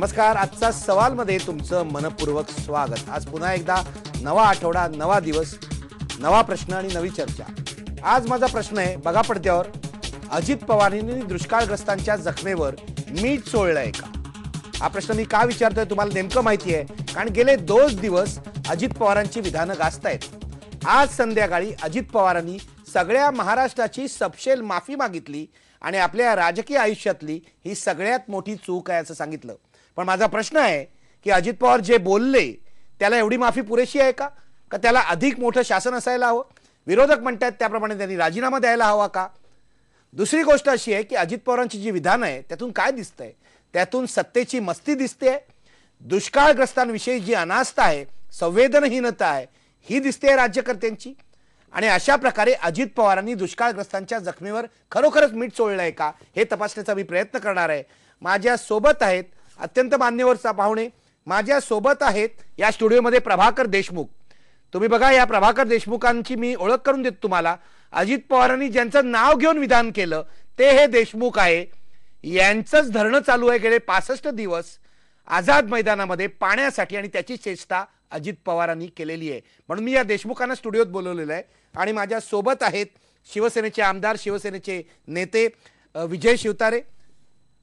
नमस्कार आजचा सवालमध्ये तुमचं मनपूर्वक स्वागत आज पुन्हा एकदा नवा आठवडा नवा दिवस नवा प्रश्न आणि नवी चर्चा आज माझा प्रश्न आहे बघा पडद्यावर अजित पवारांनी दुष्काळग्रस्तांच्या जखमेवर मीठ चोळलं का हा प्रश्न मी का विचारतोय तुम्हाला नेमकं माहिती आहे कारण गेले दोन दिवस अजित पवारांची विधानं गाजतायत आज संध्याकाळी अजित पवारांनी सगळ्या महाराष्ट्राची सपशेल माफी मागितली आणि आपल्या राजकीय आयुष्यातली ही सगळ्यात मोठी चूक आहे असं सांगितलं पण माझा प्रश्न आहे की अजित पवार जे बोलले त्याला एवढी माफी पुरेशी आहे का का त्याला अधिक मोठं शासन असायला हवं विरोधक म्हणतात त्याप्रमाणे त्यांनी राजीनामा द्यायला हवा का दुसरी गोष्ट अशी आहे की अजित पवारांची जी विधानं आहे त्यातून काय दिसतंय त्यातून सत्तेची मस्ती दिसते दुष्काळग्रस्तांविषयी जी अनास्था आहे संवेदनहीनता आहे ही दिसते राज्यकर्त्यांची आणि अशा प्रकारे अजित पवारांनी दुष्काळग्रस्तांच्या जखमीवर खरोखरच मीठ चोळलं आहे का हे तपासण्याचा मी प्रयत्न करणार आहे माझ्या सोबत आहेत अत्यंत मान्यवर पाहुणे माझ्या सोबत आहेत या स्टुडिओमध्ये प्रभाकर देशमुख तुम्ही बघा या प्रभाकर देशमुखांची मी ओळख करून देतो तुम्हाला अजित पवारांनी ज्यांचं नाव घेऊन विधान केलं ते हे देशमुख आहे यांचंच धरणं चालू आहे गेले पासष्ट दिवस आझाद मैदानामध्ये पाण्यासाठी आणि त्याची चेष्टा अजित पवारांनी केलेली आहे म्हणून मी या देशमुखांना स्टुडिओत बोलवलेलं आहे आणि माझ्या सोबत आहेत शिवसेनेचे आमदार शिवसेनेचे नेते विजय शिवतारे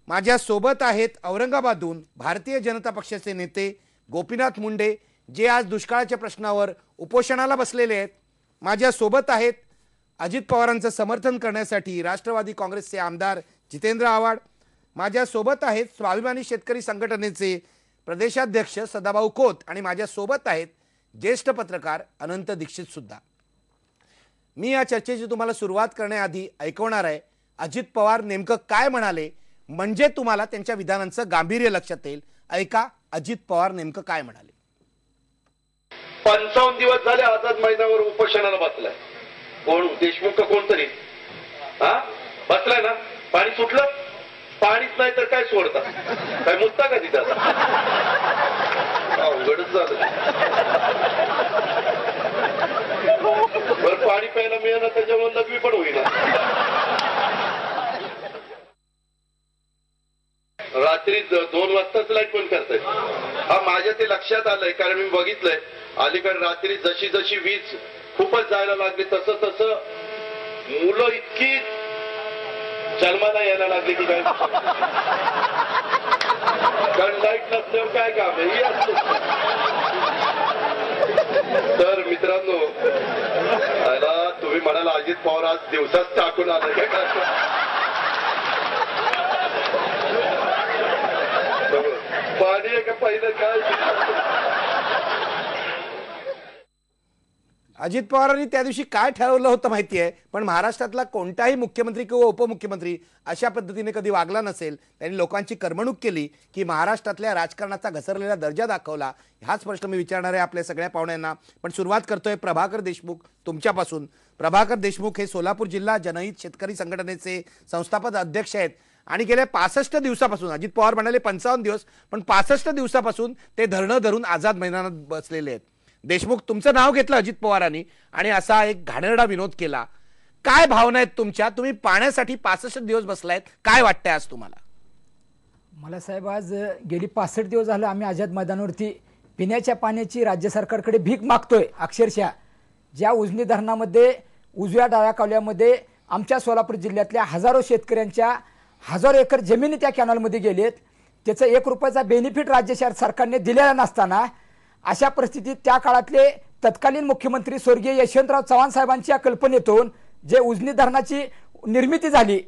माझ्यासोबत आहेत औरंगाबादहून भारतीय जनता पक्षाचे नेते गोपीनाथ मुंडे जे आज दुष्काळाच्या प्रश्नावर उपोषणाला बसलेले आहेत माझ्यासोबत आहेत अजित पवारांचं समर्थन करण्यासाठी राष्ट्रवादी काँग्रेसचे आमदार जितेंद्र आव्हाड माझ्यासोबत आहेत स्वाभिमानी शेतकरी संघटनेचे प्रदेशाध्यक्ष सदाभाऊ खोत आणि माझ्यासोबत आहेत ज्येष्ठ पत्रकार अनंत दीक्षितसुद्धा मी या चर्चेची तुम्हाला सुरुवात करण्याआधी ऐकवणार आहे अजित पवार नेमकं काय म्हणाले म्हणजे तुम्हाला त्यांच्या विधानांचं गांभीर्य लक्षात येईल ऐका अजित पवार नेमकं काय म्हणाले पंचावन्न दिवस झाले आझाद मैदानावर उपोषणाला बसलाय कोण देशमुख कोणतरी हा बसलाय ना पाणी सुटलं पाणीच नाही तर काय सोडता काय मुद्दा का तिथं अवघडच झालं पाणी प्यायला मिळेल त्याच्यामुळे नगवी पण होईना रात्री दोन वाजताच लाईट बंद करतायत हा माझ्या ते लक्षात आलंय कारण मी बघितलंय अलीकडे रात्री जशी जशी वीज खूपच जायला लागली तस तस मुलं इतकी जन्माला यायला लागली की काय कारण लाईट नसल्यावर काय काम आहे तर मित्रांनो तुम्ही म्हणाला अजित पवार आज दिवसात टाकून आलाय अजित पवारांनी त्या दिवशी काय ठरवलं होतं माहिती आहे पण महाराष्ट्रातला कोणताही मुख्यमंत्री किंवा उपमुख्यमंत्री अशा पद्धतीने कधी वागला नसेल त्यांनी लोकांची करमणूक केली की महाराष्ट्रातल्या राजकारणाचा घसरलेला दर्जा दाखवला हाच प्रश्न मी विचारणार आहे आपल्या सगळ्या पाहुण्यांना पण सुरुवात करतोय प्रभाकर देशमुख तुमच्यापासून प्रभाकर देशमुख हे सोलापूर जिल्हा जनहित शेतकरी संघटनेचे संस्थापक अध्यक्ष आहेत आणि गेल्या पासष्ट दिवसापासून अजित पवार म्हणाले पंचावन्न दिवस पण पासष्ट दिवसापासून ते धरणं धरून आझाद मैदानात बसलेले आहेत देशमुख तुमचं नाव घेतलं अजित पवारांनी आणि असा एक घाणेरडा विनोद केला काय भावना आहेत तुमच्या तुम्ही पाण्यासाठी पासष्ट दिवस बसलायत काय वाटतंय आज तुम्हाला मला साहेब आज गेली पासष्ट दिवस झालं आम्ही आझाद मैदानावरती पिण्याच्या पाण्याची राज्य सरकारकडे भीक मागतोय अक्षरशः ज्या उजनी धरणामध्ये उजव्या डाव्या कावल्यामध्ये आमच्या सोलापूर जिल्ह्यातल्या हजारो शेतकऱ्यांच्या हजार एकर जमीन त्या कॅनॉलमध्ये गेलेत त्याचं एक रुपयाचा बेनिफिट राज्य सरकारने दिलेला नसताना अशा परिस्थितीत त्या काळातले तत्कालीन मुख्यमंत्री स्वर्गीय यशवंतराव चव्हाण साहेबांच्या कल्पनेतून जे उजनी धरणाची निर्मिती झाली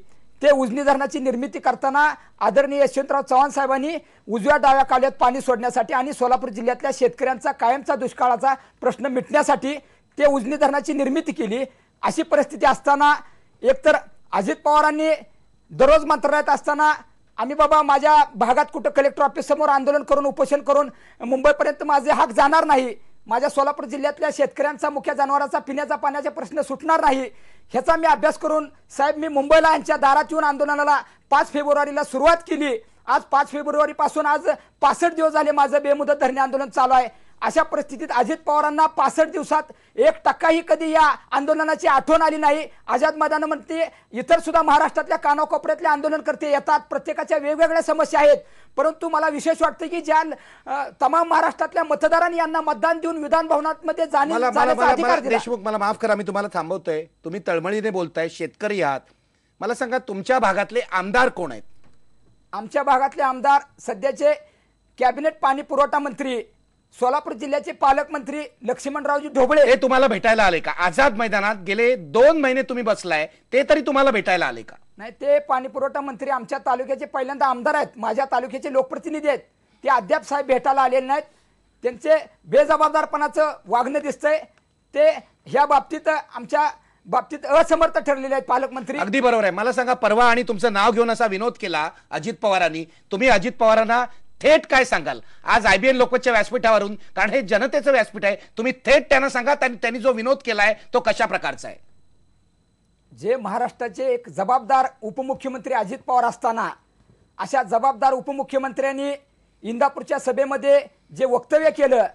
ते उजनी धरणाची निर्मिती करताना आदरणीय यशवंतराव चव्हाण साहेबांनी उजव्या डाव्या काल्यात पाणी सोडण्यासाठी आणि सोलापूर जिल्ह्यातल्या शेतकऱ्यांचा कायमचा दुष्काळाचा प्रश्न मिटण्यासाठी ते उजनी धरणाची निर्मिती केली अशी परिस्थिती असताना एकतर अजित पवारांनी दररोज मंत्रालयात असताना आम्ही बाबा माझ्या भागात कुठं कलेक्टर ऑफिस समोर आंदोलन करून उपोषण करून मुंबईपर्यंत माझे हाक जाणार नाही माझ्या सोलापूर जिल्ह्यातल्या शेतकऱ्यांचा मुख्या जनावरांचा पिण्याचा पाण्याचा प्रश्न सुटणार नाही ह्याचा मी अभ्यास करून साहेब मी मुंबईला यांच्या दारात येऊन आंदोलनाला पाच फेब्रुवारीला सुरुवात केली आज पाच फेब्रुवारीपासून आज पासष्ट दिवस झाले माझं बेमुदत धरणे आंदोलन चालू आहे अशा परिस्थितीत अजित पवारांना पासष्ट दिवसात एक टक्काही कधी या आंदोलनाची आठवण आली नाही आझाद मैदान म्हणते इतर सुद्धा महाराष्ट्रातल्या कानाकोपऱ्यातले आंदोलन करते येतात प्रत्येकाच्या वेगवेगळ्या समस्या आहेत परंतु मला विशेष वाटतं की ज्या तमाम महाराष्ट्रातल्या मतदारांनी यांना मतदान देऊन विधान भवनात जाण्याचा देशमुख मला माफ करा मी तुम्हाला थांबवतोय तुम्ही तळमळीने बोलताय शेतकरी आहात मला सांगा तुमच्या भागातले आमदार कोण आहेत आमच्या भागातले आमदार सध्याचे कॅबिनेट पाणी पुरवठा मंत्री सोलापूर जिल्ह्याचे पालकमंत्री लक्ष्मणरावजी ढोबळे हे तुम्हाला भेटायला आले का आझाद मैदानात गेले दोन महिने तुम्ही बसलाय ते तरी तुम्हाला भेटायला आले का नाही ते पाणी पुरवठा मंत्री आमच्या तालुक्याचे पहिल्यांदा आमदार आहेत माझ्या तालुक्याचे लोकप्रतिनिधी आहेत ते अद्याप साहेब भेटायला आलेले नाहीत त्यांचे बेजबाबदारपणाचं वागणं दिसतंय ते ह्या बाबतीत आमच्या बाबतीत असमर्थ ठरलेले आहेत पालकमंत्री अगदी बरोबर आहे मला सांगा परवा आणि तुमचं नाव घेऊन असा विनोद केला अजित पवारांनी तुम्ही अजित पवारांना थेट काय सांगाल आज आयबीएन लोकच्या व्यासपीठावरून कारण हे जनतेचं व्यासपीठ आहे तुम्ही थेट त्यांना सांगा त्यांनी जो विनोद केला आहे तो कशा प्रकारचा आहे जे महाराष्ट्राचे एक जबाबदार उपमुख्यमंत्री अजित पवार असताना अशा जबाबदार उपमुख्यमंत्र्यांनी इंदापूरच्या सभेमध्ये जे वक्तव्य केलं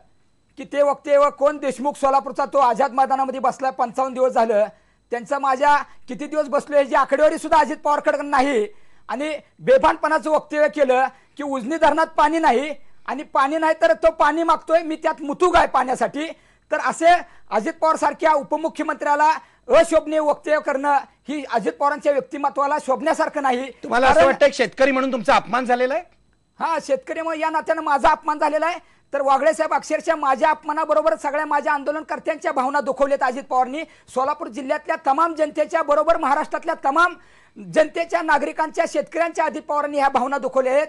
की ते वक्तव्य कोण देशमुख सोलापूरचा तो आझाद मैदानामध्ये बसला पंचावन्न दिवस झालं त्यांचा माझ्या किती दिवस बसलो याची आकडेवारी सुद्धा अजित पवारकडे नाही आणि बेभानपणाचं वक्तव्य केलं की उजनी धरणात पाणी नाही आणि पाणी नाही तर तो पाणी मागतोय मी त्यात मुतूग आहे पाण्यासाठी तर असे अजित पवार सारख्या उपमुख्यमंत्र्याला अशोभनीय वक्तव्य करणं ही अजित पवारांच्या व्यक्तिमत्वाला शोभण्यासारखं नाही तुम्हाला असं वाटतं शेतकरी म्हणून तुमचा अपमान झालेला आहे हा शेतकरी मग या नात्यानं माझा अपमान झालेला आहे तर वागळे साहेब अक्षरशः माझ्या अपमानाबरोबर सगळ्या माझ्या आंदोलनकर्त्यांच्या भावना दुखवल्यात अजित पवारनी सोलापूर जिल्ह्यातल्या तमाम जनतेच्या बरोबर महाराष्ट्रातल्या तमाम जनतेच्या नागरिकांच्या शेतकऱ्यांच्या अजित पवारांनी ह्या भावना दुखवल्या आहेत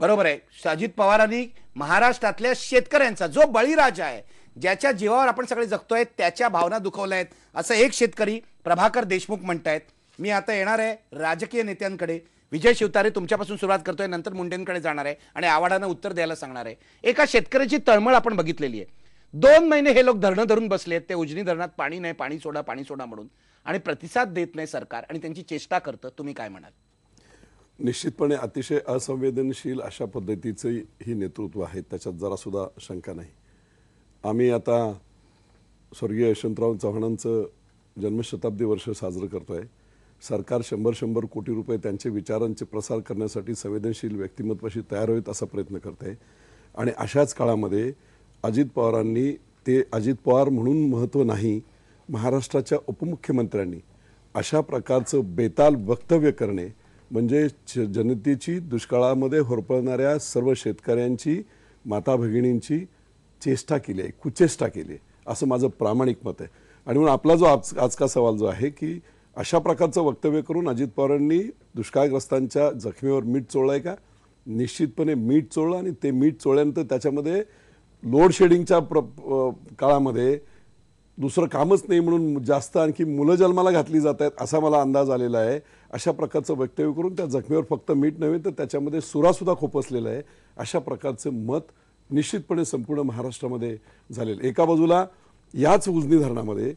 बरोबर आहे अजित पवारांनी महाराष्ट्रातल्या शेतकऱ्यांचा जो बळीराजा आहे ज्याच्या जीवावर आपण सगळे जगतोय त्याच्या भावना दुखवल्या आहेत असं एक शेतकरी प्रभाकर देशमुख म्हणतायत मी आता येणार आहे राजकीय नेत्यांकडे विजय शिवतारे तुमच्यापासून सुरुवात करतोय नंतर मुंडेंकडे जाणार आहे आणि आवाडानं उत्तर द्यायला सांगणार आहे एका शेतकऱ्याची तळमळ आपण बघितलेली आहे दोन महिने हे लोक धरणं धरून बसले आहेत ते उजनी धरणात पाणी नाही पाणी सोडा पाणी सोडा म्हणून आणि प्रतिसाद देत नाही सरकार आणि त्यांची चेष्टा करतं तुम्ही काय म्हणाल निश्चितपणे अतिशय असंवेदनशील अशा पद्धतीचं ही नेतृत्व आहे त्याच्यात जरासुद्धा शंका नाही आम्ही आता स्वर्गीय यशवंतराव चव्हाणांचं जन्मशताब्दी वर्ष साजरं करतो आहे सरकार शंभर शंभर कोटी रुपये त्यांचे विचारांचे प्रसार करण्यासाठी संवेदनशील व्यक्तिमत्वाशी तयार होईल असा प्रयत्न करत आहे आणि अशाच काळामध्ये अजित पवारांनी ते अजित पवार म्हणून महत्त्व नाही महाराष्ट्राच्या उपमुख्यमंत्र्यांनी अशा प्रकारचं बेताल वक्तव्य करणे म्हणजे जनतेची दुष्काळामध्ये होरपळणाऱ्या सर्व शेतकऱ्यांची माता भगिनींची चेष्टा केली आहे कुचेष्टा केली आहे असं माझं प्रामाणिक मत आहे आणि म्हणून आपला जो आज आजका सवाल जो आहे की अशा प्रकारचं वक्तव्य करून अजित पवारांनी दुष्काळग्रस्तांच्या जखमेवर मीठ चोळलं आहे का निश्चितपणे मीठ चोळलं आणि ते मीठ चोळल्यानंतर त्याच्यामध्ये लोडशेडिंगच्या प्र काळामध्ये दुसरं कामच नाही म्हणून जास्त आणखी मुलं जन्माला घातली जात आहेत असा मला अंदाज आलेला आहे अशा प्रकारचं वक्तव्य करून त्या जखमेवर फक्त मीठ नव्हे तर त्याच्यामध्ये सुरासुद्धा खोपसलेला आहे अशा प्रकारचं मत निश्चितपणे संपूर्ण महाराष्ट्रामध्ये झालेलं एका बाजूला याच उजनी धरणामध्ये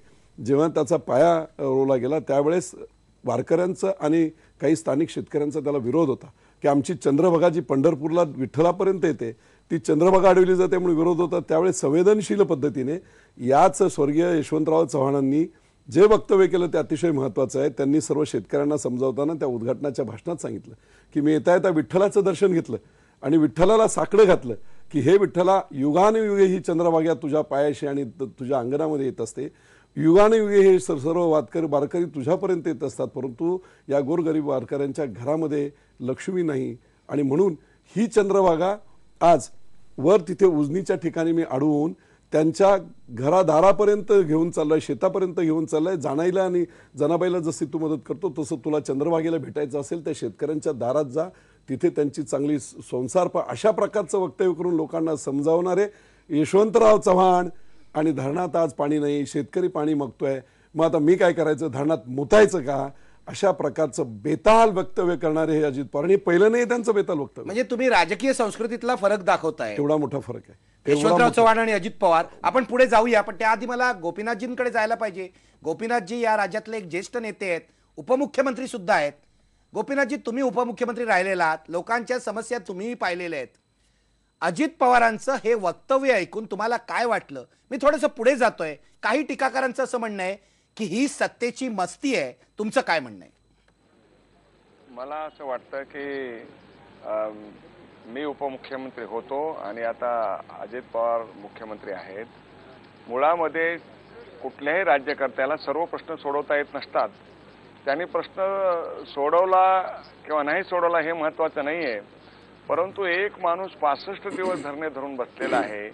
जेव्हा त्याचा पाया रोवला गेला त्यावेळेस वारकऱ्यांचा आणि काही स्थानिक शेतकऱ्यांचा त्याला विरोध होता की आमची चंद्रभागा जी पंढरपूरला विठ्ठलापर्यंत येते ती चंद्रभागा अडविली जाते म्हणून विरोध होता त्यावेळेस संवेदनशील पद्धतीने याच स्वर्गीय यशवंतराव चव्हाणांनी जे वक्तव्य केलं ते अतिशय महत्त्वाचं आहे त्यांनी सर्व शेतकऱ्यांना समजावताना त्या उद्घाटनाच्या भाषणात सांगितलं की मी येता येता विठ्ठलाचं दर्शन घेतलं आणि विठ्ठलाला साकडं घातलं की हे विठ्ठला युगानुयुगे ही चंद्रभाग्या तुझ्या पायाशी आणि तुझ्या अंगणामध्ये येत असते युगे हे सर सर्व वारकरी वारकरी तुझ्यापर्यंत येत असतात परंतु या गोरगरीब वारकऱ्यांच्या घरामध्ये लक्ष्मी नाही आणि म्हणून ही चंद्रभागा आज वर तिथे उजनीच्या ठिकाणी मी अडवून त्यांच्या घरादारापर्यंत घेऊन चाललाय शेतापर्यंत घेऊन चाललाय जाणायला आणि जनाबाईला जशी तू मदत करतो तसं तुला चंद्रभागेला भेटायचं असेल त्या शेतकऱ्यांच्या दारात जा तिथे त्यांची चांगली संसार अशा प्रकारचं वक्तव्य करून लोकांना समजावणारे यशवंतराव चव्हाण आणि धरणात आज पाणी नाही शेतकरी पाणी मगतोय मग आता मी काय करायचं धरणात मुतायचं का अशा प्रकारचं बेताल वक्तव्य करणारे हे अजित पवार आणि पहिलं नाही त्यांचं बेताल वक्तव्य म्हणजे तुम्ही राजकीय संस्कृतीतला फरक दाखवताय एवढा मोठा फरक आहे यशवंतराव चव्हाण आणि अजित पवार आपण पुढे जाऊया पण त्याआधी मला गोपीनाथजींकडे जायला पाहिजे गोपीनाथजी या राज्यातले एक ज्येष्ठ नेते आहेत उपमुख्यमंत्री सुद्धा आहेत गोपीनाथजी तुम्ही उपमुख्यमंत्री राहिलेला आहात लोकांच्या समस्या तुम्हीही पाहिलेल्या आहेत अजित पवारांचं हे वक्तव्य ऐकून तुम्हाला काय वाटलं मी थोडंसं पुढे जातोय काही टीकाकारांचं असं म्हणणं आहे की ही सत्तेची मस्ती आहे तुमचं काय म्हणणं आहे मला असं वाटतं की मी उपमुख्यमंत्री होतो आणि आता अजित पवार मुख्यमंत्री आहेत मुळामध्ये कुठल्याही राज्यकर्त्याला सर्व प्रश्न सोडवता येत नसतात त्यांनी प्रश्न सोडवला किंवा नाही सोडवला हे महत्त्वाचं नाही आहे परंतु एक माणूस पासष्ट दिवस धरणे धरून बसलेला आहे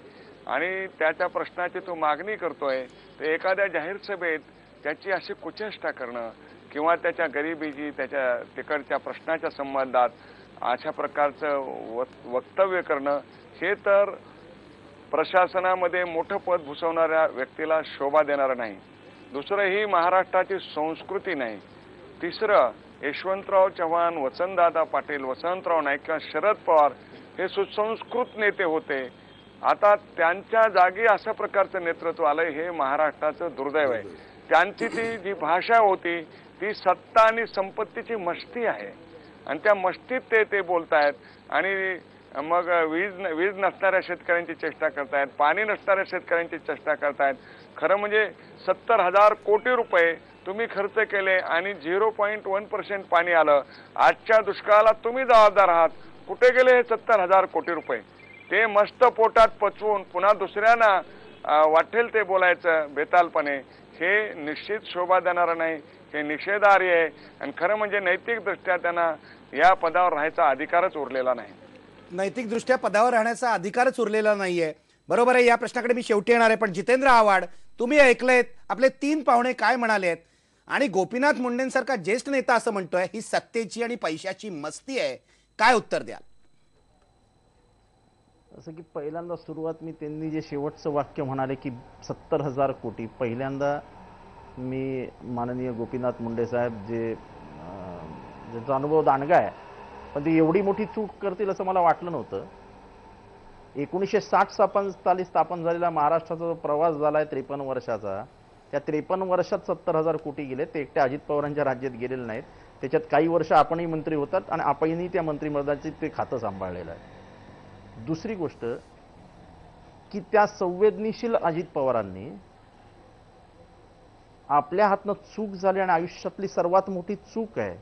आणि त्याच्या प्रश्नाची तो मागणी करतोय तर एखाद्या जाहीर सभेत त्याची अशी कुचेष्टा करणं किंवा त्याच्या गरिबीची त्याच्या तिकडच्या प्रश्नाच्या संबंधात अशा प्रकारचं वक्तव्य करणं हे तर प्रशासनामध्ये मोठं पद भुसवणाऱ्या व्यक्तीला शोभा देणारं नाही दुसरं ही महाराष्ट्राची संस्कृती नाही तिसरं यशवंतराव चव्हाण वसंतदादा पाटील वसंतराव नाईकराव शरद पवार हे सुसंस्कृत नेते होते आता त्यांच्या जागी अशा प्रकारचं नेतृत्व आलंय हे महाराष्ट्राचं दुर्दैव आहे त्यांची ती जी भाषा होती ती सत्ता आणि संपत्तीची मस्ती आहे आणि त्या मस्तीत ते ते आहेत आणि मग वीज वीज नसणाऱ्या शेतकऱ्यांची चेष्टा करतायत पाणी नसणाऱ्या शेतकऱ्यांची चेष्टा करतायत खरं म्हणजे सत्तर हजार कोटी रुपये तुम्ही खर्च केले आणि झिरो पॉईंट वन पर्सेंट पाणी आलं आजच्या दुष्काळाला तुम्ही जबाबदार आहात कुठे गेले हे सत्तर हजार कोटी रुपये ते मस्त पोटात पचवून पुन्हा दुसऱ्यांना वाटेल ते बोलायचं बेतालपणे हे निश्चित शोभा देणारं नाही हे निषेधार्य आहे आणि खरं म्हणजे नैतिकदृष्ट्या त्यांना या पदावर राहायचा अधिकारच उरलेला नाही नैतिकदृष्ट्या पदावर राहण्याचा अधिकारच उरलेला नाहीये बरोबर आहे या प्रश्नाकडे मी शेवटी येणार आहे पण जितेंद्र आव्हाड तुम्ही ऐकलेत आपले तीन पाहुणे काय म्हणालेत आणि गोपीनाथ मुंडेंसारखा ज्येष्ठ नेता असं म्हणतोय ही सत्तेची आणि पैशाची मस्ती आहे काय उत्तर द्याल असं की पहिल्यांदा सुरुवात मी त्यांनी जे शेवटचं वाक्य म्हणाले की सत्तर हजार कोटी पहिल्यांदा मी माननीय गोपीनाथ मुंडे साहेब जे ज्यांचा अनुभव दांडगा आहे पण ती एवढी मोठी चूक करतील असं मला वाटलं नव्हतं एकोणीसशे साठ स्थापन साली स्थापन झालेला महाराष्ट्राचा जो प्रवास झाला आहे त्रेपन्न वर्षाचा त्या त्रेपन्न वर्षात सत्तर हजार कोटी गेले ते एकट्या अजित पवारांच्या राज्यात गेलेले नाहीत त्याच्यात काही वर्ष आपणही मंत्री होतात आणि आपणही त्या मंत्रिमंडळाचे ते खातं सांभाळलेलं आहे दुसरी गोष्ट की त्या संवेदनशील अजित पवारांनी आपल्या हातनं चूक झाली आणि आयुष्यातली सर्वात मोठी चूक आहे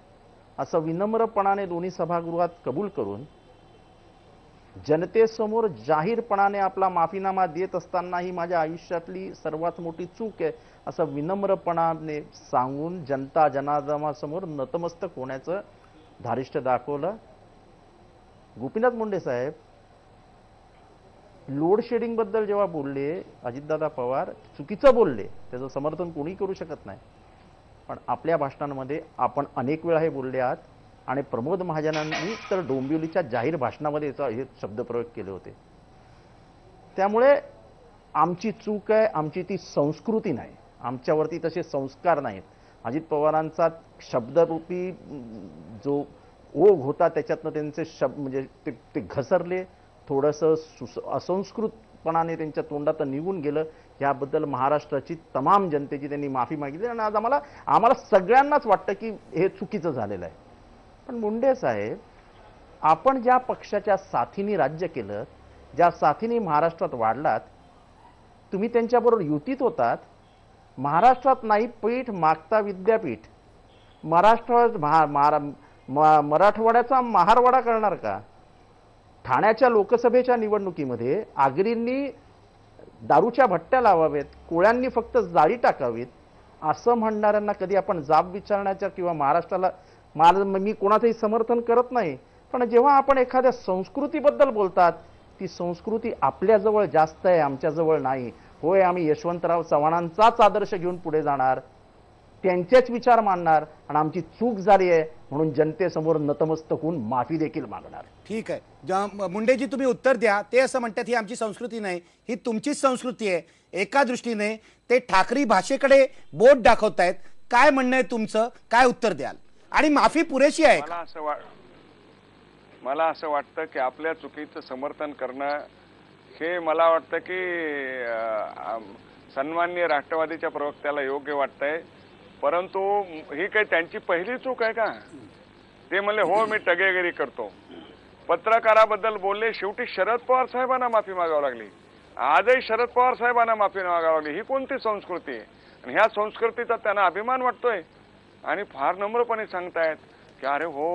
असं विनम्रपणाने दोन्ही सभागृहात कबूल करून जनतेसमोर जाहीरपणाने आपला माफीनामा देत असताना ही माझ्या आयुष्यातली सर्वात मोठी चूक आहे असं विनम्रपणाने सांगून जनता जनादमासमोर नतमस्तक होण्याचं धारिष्ट दाखवलं गोपीनाथ मुंडे साहेब लोड जेव्हा बोलले अजितदादा पवार चुकीचं बोलले त्याचं समर्थन कोणी करू शकत नाही पण आपल्या भाषणांमध्ये आपण अनेक वेळा हे बोलले आहात आणि प्रमोद महाजनांनी तर डोंबिवलीच्या जाहीर भाषणामध्ये याचा हे शब्दप्रयोग केले होते त्यामुळे आमची चूक आहे आमची ती संस्कृती नाही आमच्यावरती तसे संस्कार नाहीत अजित पवारांचा शब्दरूपी जो ओघ होता त्याच्यातनं त्यांचे शब्द म्हणजे ते ते घसरले थोडंसं सुस असंस्कृतपणाने त्यांच्या तोंडात निघून गेलं याबद्दल महाराष्ट्राची तमाम जनतेची त्यांनी माफी मागितली आणि आज आम्हाला आम्हाला सगळ्यांनाच वाटतं की हे चुकीचं झालेलं आहे पण मुंडे साहेब आपण ज्या पक्षाच्या साथीने राज्य केलं ज्या साथीने महाराष्ट्रात वाढलात तुम्ही त्यांच्याबरोबर युतीत होतात महाराष्ट्रात नाही पीठ मागता विद्यापीठ महाराष्ट्र महा महा मराठवाड्याचा महारवाडा करणार का ठाण्याच्या लोकसभेच्या निवडणुकीमध्ये आगरींनी दारूच्या भट्ट्या लावावेत कोळ्यांनी फक्त जाळी टाकावीत असं म्हणणाऱ्यांना कधी आपण जाब विचारण्याच्या किंवा महाराष्ट्राला मला मी कोणाचंही समर्थन करत नाही पण जेव्हा आपण एखाद्या संस्कृतीबद्दल बोलतात ती संस्कृती आपल्याजवळ जास्त आहे आमच्याजवळ नाही होय आम्ही यशवंतराव चव्हाणांचाच आदर्श घेऊन पुढे जाणार त्यांचेच विचार मानणार आणि आमची चूक झाली आहे म्हणून जनतेसमोर नतमस्तक होऊन माफी देखील मागणार ठीक आहे मुंडेजी तुम्ही उत्तर द्या ते असं म्हणतात ही आमची संस्कृती नाही ही तुमचीच संस्कृती आहे एका दृष्टीने ते ठाकरी भाषेकडे बोट दाखवतायत काय म्हणणं आहे तुमचं काय उत्तर द्याल आणि माफी पुरेशी आहे मला असं मला वाटतं की आपल्या चुकीचं समर्थन करणं हे मला वाटतं की सन्मान्य राष्ट्रवादीच्या प्रवक्त्याला योग्य वाटतंय परंतु ही काही त्यांची पहिली चूक आहे का ते म्हणले हो मी टगेगिरी करतो पत्रकाराबद्दल बोलले शेवटी शरद पवार साहेबांना माफी मागावी लागली आजही शरद पवार साहेबांना माफी मागावी लागली ही कोणती संस्कृती आहे आणि ह्या संस्कृतीचा त्यांना अभिमान वाटतोय आणि फार नम्रपणे सांगतायत की अरे हो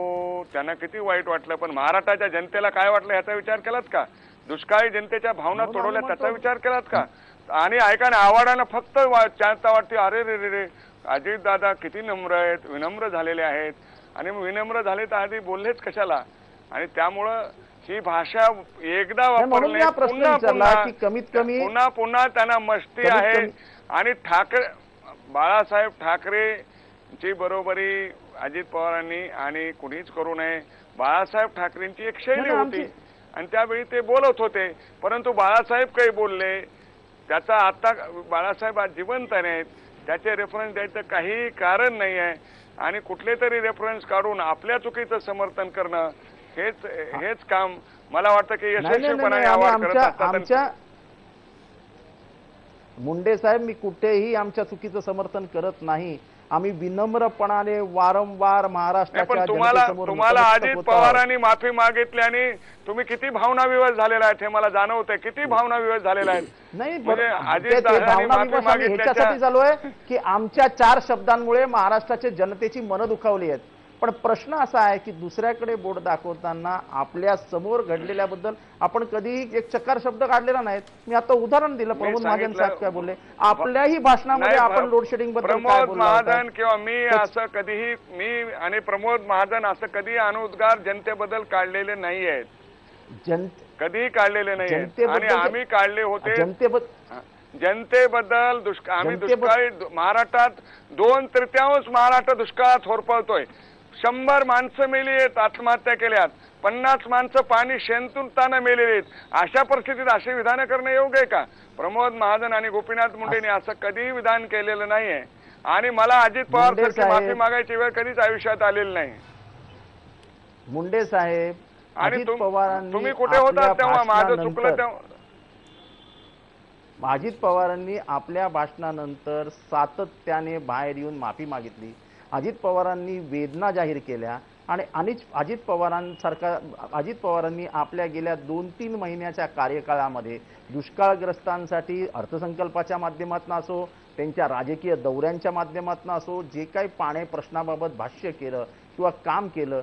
त्यांना किती वाईट वाटलं पण महाराष्ट्राच्या जनतेला काय वाटलं याचा विचार केलात का दुष्काळी जनतेच्या भावना तोडवल्या हो, त्याचा विचार केलात का आणि ऐका ना फक्त चांता वाटते अरे रे रे रे दादा किती नम्र आहेत विनम्र झालेले आहेत आणि विनम्र झाले तर आधी बोललेच कशाला आणि त्यामुळं ही भाषा एकदा वापरली पुन्हा पुन्हा पुन्हा पुन्हा त्यांना मस्ती आहे आणि ठाकरे बाळासाहेब ठाकरे ची बरोबरी अजित पवारांनी आणि कुणीच करू नये बाळासाहेब ठाकरेंची एक शैली होती आणि त्यावेळी ते बोलत होते परंतु बाळासाहेब काही बोलले त्याचा आता बाळासाहेब आज जिवंत नाहीत त्याचे रेफरन्स द्यायचं काही कारण नाही आहे आणि कुठले तरी रेफरन्स काढून आपल्या चुकीचं समर्थन करणं हेच हेच काम मला वाटतं की यशस्वीपणाने आवाज करत मुंडे साहेब मी कुठेही आमच्या चुकीचं समर्थन करत नाही आम्ही विनम्रपणाने वारंवार महाराष्ट्राच्या तुम्हाला तुम्हाला अजित पवारांनी माफी आणि तुम्ही किती भावना विवश झालेला आहेत हे मला जाणवत किती भावना विवश झालेला आहे नाही म्हणजे चालू आहे की आमच्या चार शब्दांमुळे महाराष्ट्राच्या जनतेची मनं दुखावली आहेत पण प्रश्न असा आहे की दुसऱ्याकडे बोट दाखवताना आपल्या समोर घडलेल्याबद्दल आपण कधीही एक चकार शब्द काढलेला नाहीत मी आता उदाहरण दिलं प्रमोद महाजन साहेब काय बोलले आपल्याही भाषणामध्ये आपण लोडशेडिंग प्रमोद महाजन किंवा मी असं कधीही मी आणि प्रमोद महाजन असं कधी अनुद्गार जनतेबद्दल काढलेले नाही आहेत जन कधीही काढलेले नाही आणि आम्ही काढले होते जनतेबद्दल जनतेबद्दल दुष्काळ आम्ही दुष्काळी महाराष्ट्रात दोन तृतीयांश महाराष्ट्र दुष्काळात होरपळतोय शंभर माणसं मेली आहेत आत्महत्या केल्यात पन्नास माणसं पाणी शेंतुताना मेलेली आहेत अशा परिस्थितीत अशी विधानं करणं योग्य आहे का प्रमोद महाजन आणि गोपीनाथ मुंडेंनी असं कधीही विधान केलेलं नाहीये आणि मला अजित पवार माफी मागायची वेळ कधीच आयुष्यात आलेली नाही मुंडे साहेब आणि तुम्ही कुठे होता तेव्हा माझं चुकलं तेव्हा अजित पवारांनी आपल्या भाषणानंतर सातत्याने बाहेर येऊन माफी मागितली अजित पवारांनी वेदना जाहीर केल्या आणि अनिच अजित पवारांसारखा अजित पवारांनी आपल्या गेल्या दोन तीन महिन्याच्या कार्यकाळामध्ये दुष्काळग्रस्तांसाठी अर्थसंकल्पाच्या माध्यमातून असो त्यांच्या राजकीय दौऱ्यांच्या माध्यमातून असो जे काही पाणी प्रश्नाबाबत भाष्य केलं किंवा काम केलं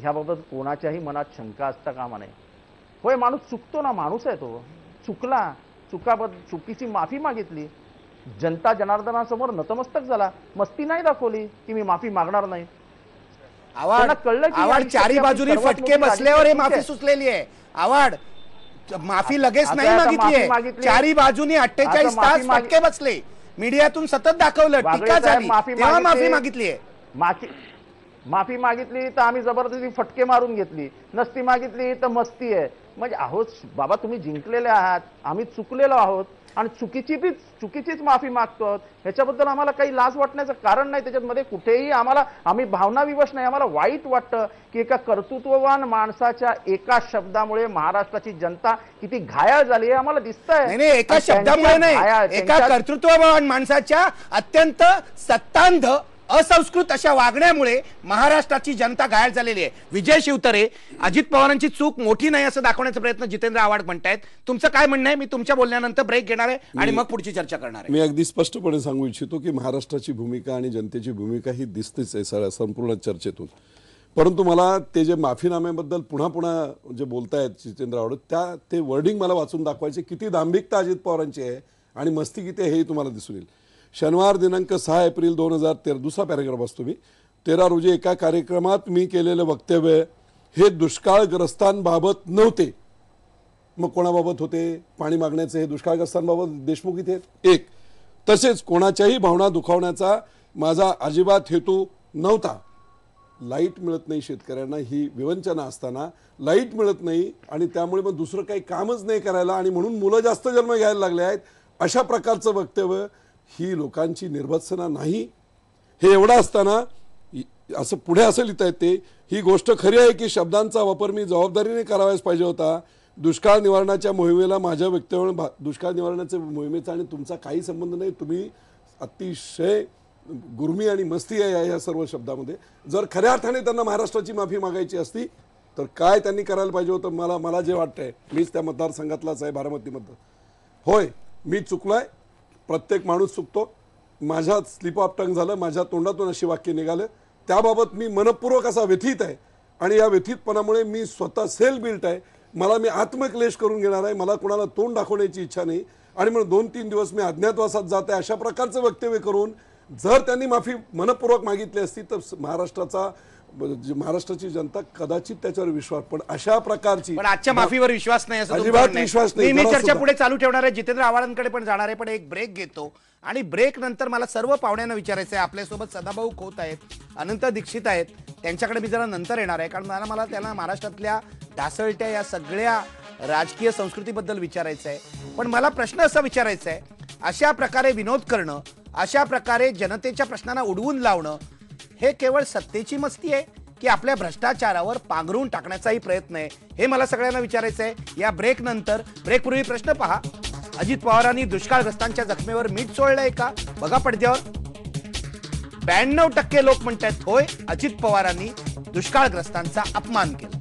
ह्याबाबत कोणाच्याही मनात शंका असता कामा नये होय माणूस चुकतो ना माणूस आहे तो चुकला चुकाबद्दल चुकीची माफी मागितली जनता जनार्दनासमोर नतमस्तक झाला मस्ती नाही दाखवली की मी माफी मागणार नाही आवाड कळलं की चारी बाजूनी फटके बसल्यावर माफी सुचलेली आहे आवाड माफी लगेच नाही मागितली चारी बाजूनी अठ्ठेचाळीस तास फटके बसले मीडियातून सतत दाखवलं टीका झाली तेव्हा माफी मागितली आहे माफी मागितली तर आम्ही जबरदस्ती फटके मारून घेतली नसती मागितली तर मस्ती आहे म्हणजे आहोत बाबा तुम्ही जिंकलेले आहात आम्ही चुकलेलो आहोत आणि चुकीची चुकीचीच माफी मागतो ह्याच्याबद्दल आम्हाला काही लाज वाटण्याचं कारण नाही त्याच्यामध्ये कुठेही आम्हाला आम्ही भावना विवश नाही आम्हाला वाईट वाटतं की एका कर्तृत्ववान माणसाच्या एका शब्दामुळे महाराष्ट्राची जनता किती घायाळ झाली हे आम्हाला दिसत आहे एका शब्दामुळे नाही एका कर्तृत्ववान माणसाच्या अत्यंत सत्तांध असंस्कृत अशा वागण्यामुळे महाराष्ट्राची जनता घायल झालेली आहे विजय शिवतरे अजित पवारांची चूक मोठी नाही असं दाखवण्याचा प्रयत्न जितेंद्र आव्हाड म्हणतायत तुमचं काय म्हणणं आहे मी तुमच्या बोलण्यानंतर ब्रेक घेणार आहे आणि मग पुढची चर्चा करणार आहे मी अगदी स्पष्टपणे सांगू इच्छितो की महाराष्ट्राची भूमिका आणि जनतेची भूमिका ही दिसतेच आहे सगळ्या संपूर्ण चर्चेतून परंतु मला ते जे माफीनाम्याबद्दल पुन्हा पुन्हा जे बोलतायत जितेंद्र आव्हाड त्या ते वर्डिंग मला वाचून दाखवायचे किती दांभिकता अजित पवारांची आहे आणि मस्ती किती हे तुम्हाला दिसून येईल शनिवार दिनांक सहा एप्रिल दोन हजार तेरा दुसरा पॅरेग्राफ असतो मी तेरा रोजी एका कार्यक्रमात मी केलेलं वक्तव्य हे दुष्काळग्रस्तांबाबत नव्हते मग कोणाबाबत होते पाणी मागण्याचे हे दुष्काळग्रस्तांबाबत देशमुख इथे एक तसेच कोणाच्याही भावना दुखावण्याचा माझा अजिबात हेतू नव्हता लाईट मिळत नाही शेतकऱ्यांना ही विवंचना असताना लाईट मिळत नाही आणि त्यामुळे मग दुसरं काही कामच नाही करायला आणि म्हणून मुलं जास्त जन्म घ्यायला लागले आहेत अशा प्रकारचं वक्तव्य ही लोकांची निर्भत्सना नाही हे एवढं असताना असं पुढे असं लिहिता येते ही गोष्ट खरी आहे की शब्दांचा वापर मी जबाबदारीने करावायच पाहिजे होता दुष्काळ निवारणाच्या मोहिमेला माझ्या व्यक्तीवर दुष्काळ निवारणाच्या मोहिमेचा आणि तुमचा काही संबंध नाही तुम्ही अतिशय गुर्मी आणि मस्ती आहे या सर्व शब्दामध्ये जर खऱ्या अर्थाने त्यांना महाराष्ट्राची माफी मागायची असती तर काय त्यांनी करायला पाहिजे होतं मला मला जे वाटतंय मीच त्या मतदारसंघातलाच आहे बारामती मतदार होय मी चुकलो प्रत्येक माणूस चुकतो माझ्या स्लिप ऑफ टंग झालं माझ्या तोंडातून अशी वाक्य निघालं त्याबाबत मी मनपूर्वक असा व्यथित आहे आणि या व्यथितपणामुळे मी स्वतः सेल बिल्ट आहे मला मी आत्मक्लेश करून घेणार आहे मला कोणाला तोंड दाखवण्याची इच्छा नाही आणि म्हणून दोन तीन दिवस मी अज्ञातवासात जात आहे अशा प्रकारचं वक्तव्य करून जर त्यांनी माफी मनपूर्वक मागितली असती तर महाराष्ट्राचा म्हणजे महाराष्ट्राची जनता कदाचित त्याच्यावर विश्वास पण अशा प्रकारची पण आजच्या माफीवर विश्वास नाही असं विश्वास नाही. मी चर्चा पुढे चालू ठेवणार आहे जितेंद्र आव्हाडांकडे पण जाणार आहे पण एक ब्रेक घेतो आणि ब्रेक नंतर मला सर्व पाहुण्यांना विचारायचं आहे आपल्यासोबत सदाभाऊ खोत आहेत अनंत दीक्षित आहेत त्यांच्याकडे मी जरा नंतर येणार आहे कारण मला मला त्यांना महाराष्ट्रातल्या ढासळत्या या सगळ्या राजकीय संस्कृतीबद्दल विचारायचं आहे पण मला प्रश्न असा विचारायचा आहे अशा प्रकारे विनोद करणं अशा प्रकारे जनतेच्या प्रश्नांना उडवून लावणं हे केवळ सत्तेची मस्ती आहे की आपल्या भ्रष्टाचारावर पांघरून टाकण्याचाही प्रयत्न आहे हे मला सगळ्यांना विचारायचं आहे या ब्रेक नंतर ब्रेकपूर्वी प्रश्न पहा अजित पवारांनी दुष्काळग्रस्तांच्या जखमेवर मीठ चोळलंय का बघा पडद्यावर ब्याण्णव टक्के लोक म्हणतात होय अजित पवारांनी दुष्काळग्रस्तांचा अपमान केला